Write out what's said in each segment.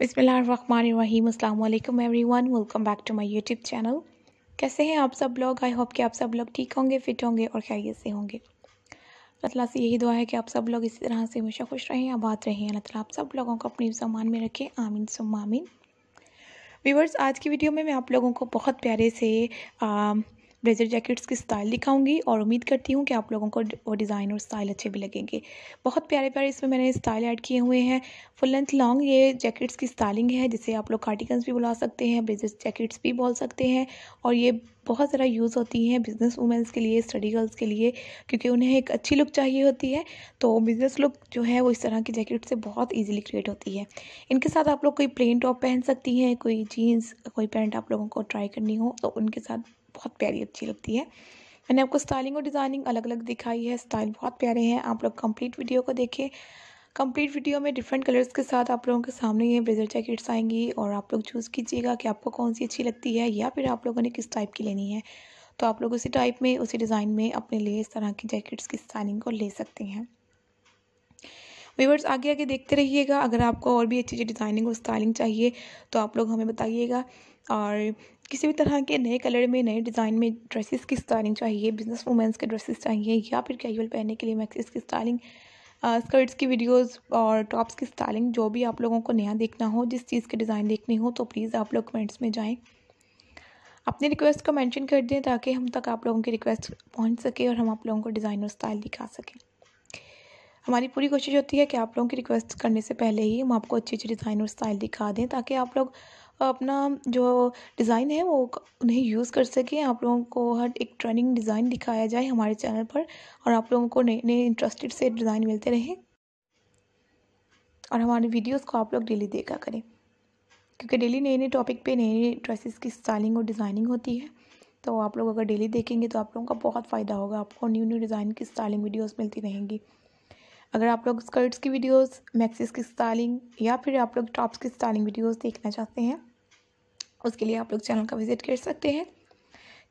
बिसमीम अल्लाम everyone welcome back to my YouTube channel कैसे हैं आप सब लोग आई होप कि आप सब लोग ठीक होंगे फिट होंगे और खैरियत से होंगे अल्लाह से यही दुआ है कि आप सब लोग इसी तरह से हमेशा खुश रहें आबाद रहें अल्लाह तला आप सब लोगों को अपनी सामान में रखें आमीन आमीन व्यूवर्स आज की वीडियो में मैं आप लोगों को बहुत प्यारे से आ, ब्लेजर जैकेट्स की स्टाइल दिखाऊंगी और उम्मीद करती हूँ कि आप लोगों को वो डिज़ाइन और स्टाइल अच्छे भी लगेंगे बहुत प्यारे प्यारे इसमें मैंने स्टाइल ऐड किए हुए हैं फुल लेंथ लॉन्ग ये जैकेट्स की स्टाइलिंग है जिसे आप लोग कार्टिकन्स भी बुला सकते हैं ब्लेजर जैकेट्स भी बोल सकते हैं और ये बहुत ज़रा यूज़ होती हैं बिज़नेस वूमेंस के लिए स्टडी गर्ल्स के लिए क्योंकि उन्हें एक अच्छी लुक चाहिए होती है तो बिज़नेस लुक जो है वो इस तरह की जैकेट से बहुत ईजिली क्रिएट होती है इनके साथ आप लोग कोई प्लेन टॉप पहन सकती हैं कोई जीन्स कोई पैंट आप लोगों को ट्राई करनी हो तो उनके साथ बहुत प्यारी अच्छी लगती है मैंने आपको स्टाइलिंग और डिज़ाइनिंग अलग अलग दिखाई है स्टाइल बहुत प्यारे हैं आप लोग कंप्लीट वीडियो को देखें कंप्लीट वीडियो में डिफरेंट कलर्स के साथ आप लोगों के सामने ये ब्लेजर जैकेट्स आएंगी और आप लोग चूज़ कीजिएगा कि आपको कौन सी अच्छी लगती है या फिर आप लोगों ने किस टाइप की लेनी है तो आप लोग उसी टाइप में उसी डिज़ाइन में अपने लिए इस तरह की जैकेट्स की स्टाइलिंग को ले सकते हैं वीवर्स आगे आगे देखते रहिएगा अगर आपको और भी अच्छी अच्छी डिज़ाइनिंग और स्टाइलिंग चाहिए तो आप लोग हमें बताइएगा और किसी भी तरह के नए कलर में नए डिज़ाइन में ड्रेसेस की स्टाइलिंग चाहिए बिजनेस वूमेंस के ड्रेसेस चाहिए या फिर कैजुअल पहनने के लिए मैक्सिस की स्टाइलिंग स्कर्ट्स की वीडियोस और टॉप्स की स्टाइलिंग जो भी आप लोगों को नया देखना हो जिस चीज़ के डिज़ाइन देखने हो तो प्लीज़ आप लोग कमेंट्स में जाएँ अपनी रिक्वेस्ट को मैंशन कर दें ताकि हम तक आप लोगों की रिक्वेस्ट पहुँच सके और हम आप लोगों को डिज़ाइन और स्टाइल दिखा सकें हमारी पूरी कोशिश होती है कि आप लोगों की रिक्वेस्ट करने से पहले ही हम आपको अच्छी अच्छी डिज़ाइन और स्टाइल दिखा दें ताकि आप लोग अपना जो डिज़ाइन है वो उन्हें यूज़ कर सकें आप लोगों को हर एक ट्रेंडिंग डिज़ाइन दिखाया जाए हमारे चैनल पर और आप लोगों को नए नए इंटरेस्टेड से डिज़ाइन मिलते रहें और हमारे वीडियोस को आप लोग डेली देखा करें क्योंकि डेली नए नए टॉपिक पे नए नए ड्रेसेस की स्टाइलिंग और डिज़ाइनिंग होती है तो आप लोग अगर डेली देखेंगे तो आप लोगों का बहुत फ़ायदा होगा आपको न्यू न्यू डिज़ाइन की स्टाइलिंग वीडियोस मिलती रहेंगी अगर आप लोग स्कर्ट्स की वीडियोस मैक्सिस की स्टाइलिंग या फिर आप लोग टॉप्स की स्टाइलिंग वीडियोस देखना चाहते हैं उसके लिए आप लोग चैनल का विज़िट कर सकते हैं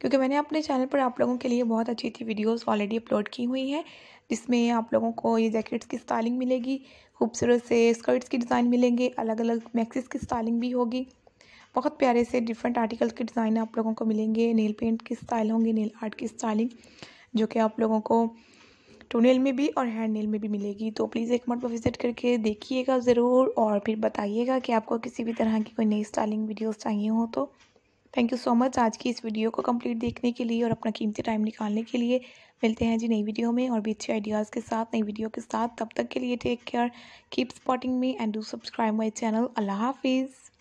क्योंकि मैंने अपने चैनल पर आप लोगों के लिए बहुत अच्छी अच्छी वीडियोस ऑलरेडी अपलोड की हुई हैं जिसमें आप लोगों को ये जैकेट्स की स्टाइलिंग मिलेगी खूबसूरत से स्कर्ट्स की डिज़ाइन मिलेंगे अलग अलग मैक्सिस की स्टाइलिंग भी होगी बहुत प्यारे से डिफरेंट आर्टिकल्स के डिज़ाइन आप लोगों को मिलेंगे नेल पेंट की स्टाइल होंगी नेल आर्ट की स्टाइलिंग जो कि आप लोगों को टोनेल में भी और हेयर नेल में भी मिलेगी तो प्लीज़ एक पर विज़िट करके देखिएगा ज़रूर और फिर बताइएगा कि आपको किसी भी तरह की कोई नई स्टाइलिंग वीडियोस चाहिए हो तो थैंक यू सो मच आज की इस वीडियो को कंप्लीट देखने के लिए और अपना कीमती टाइम निकालने के लिए मिलते हैं जी नई वीडियो में और भी अच्छे आइडियाज़ के साथ नई वीडियो के साथ तब तक के लिए take care keep supporting me and do subscribe my channel अल्लाह हाफिज़